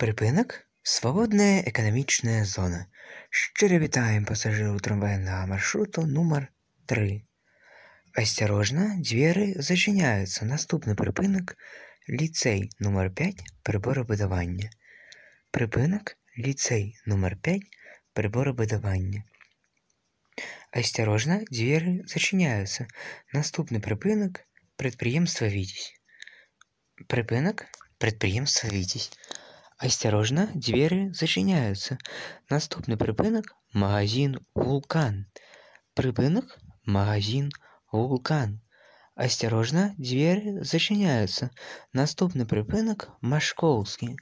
Припинок свободна економічна зона. Щиро вітаємо пасажирів трамвайного маршруту номер 3 Осторожно, двері зачиняються. Наступний припинок ліцей номер 5 приборобудування. Припинок ліцей номер 5 приборобудування. Осторожно, двери зачиняются. Наступный припинок – предприемство «Витязь». Припинок – предприемство «Витязь». Осторожно, двери зачиняются. Наступный припинок – магазин «Вулкан». Припинок – магазин «Вулкан». Осторожно, двери зачиняются. Наступный припинок – Машковский.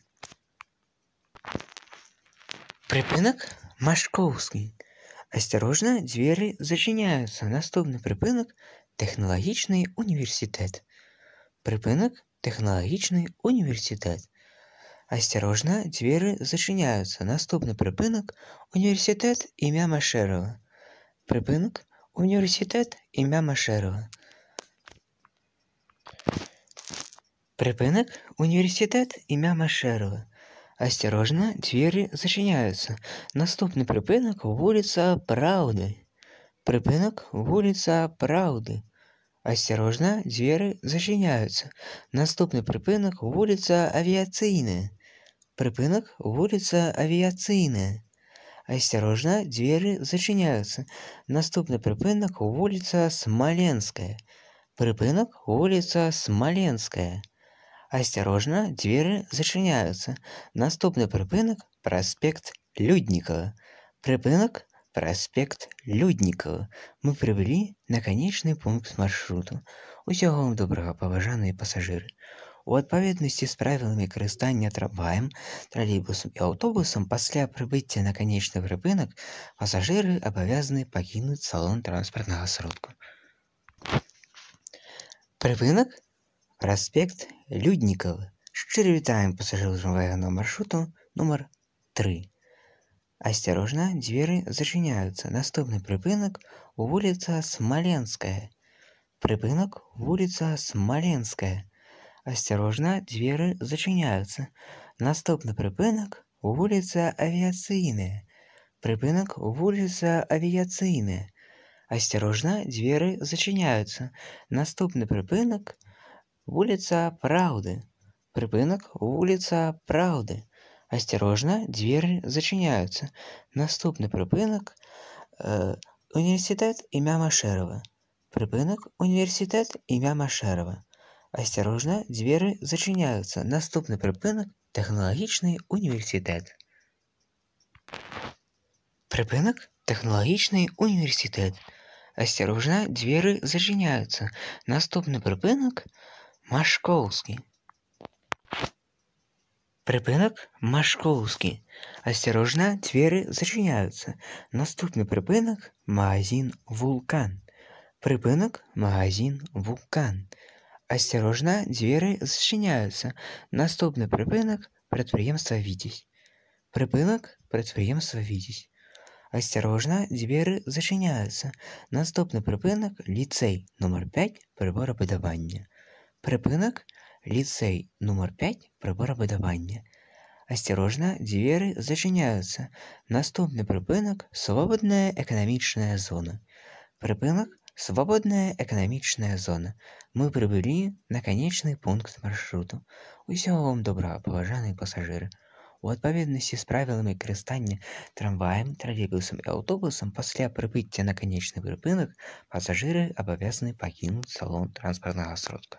Припинок – Машковский. Осторожно, двери зачиняються. Наступный припинок – Технологічний университет. Припинок – Технологічний университет. Асцярожна двери зачыняюцца, Наступный припинок университет імя Машерова. Припинок университет імя Машерова. Припинок университет імя Машерова. Асцярожна двери зачыняюцца. Наступный припинок улица Правды. Припинок улица Правды. Асцярожна двери зачыняюцца. Наступный припинок улица авиационная. Припинок вулиця Авіаційна. Осторожно, двери зачиняються. Наступный припинок улица Смоленская, Припинок улица Смоленская, Осторожно, двери зачиняются. Наступный припынок – проспект Людникова. Припынок – проспект Людникова. Мы прибыли на конечный пункт маршрута. Усього вам доброго, поважанные пассажиры. У адпаведнасці з правіламі карыстання трамваем, троллейбусом и автобусом. После прибытия на конечный прыпынак пассажиры обязаны покинуть салон транспортного сродку. Прыпынак, проспект Людникова, Шчыра вітаем пасажыраў трамвайнага маршруту нумар 3. Асцярожна двери зачыняюцца. Наступны прыпынак улица Смоленская. Прыпынак улица Смоленская. Осторожно, двери зачиняються. Наступный припинок улица Авіаційна. Припинок улица Авіаційна. Осторожно, двери зачиняються. Наступный припинок улица правды. Припинок улица правды. Осторожно, двери зачиняються. Наступный припинок е, э, Університет ім'я Машерова. Припинок университет ім'я Машерова. Осторожно, дзверы зачиняюцца. Наступны прыпынак тэхналагічны універсітэт. Прыпынак тэхналагічны універсітэт. Асцярожна дзверы зачыняюцца. Наступны прыпынак машкоўскі. Прыпынак машкоўскі. осторожно дзверы зачыняюцца. Наступный припинок магазин вулкан. Припинок магазин вулкан. Асцярожна дзверы зачыняюцца, наступны прыпынак прадпрыемства відзець. Прыпынак прадпрыемства відзець. Асцярожна дзверы зачыняюцца. Наступны прыпынак ліцэй нумар 5 прыборабудавання. Прыпынак ліцэй нумар 5 прыборабудавання. Асцярожна дзверы зачыняюцца. Наступный прыпынак свободная эканамічная зона. Прыпынак Свободная экономичная зона. Мы прибыли на конечный пункт маршрута. Усього вам доброго, поважані пассажиры. В відповідності с правилами користання трамваєм, троллейбусом и автобусом после прибыття на конечний припинок пассажиры обязаны покинуть салон транспортного сродка.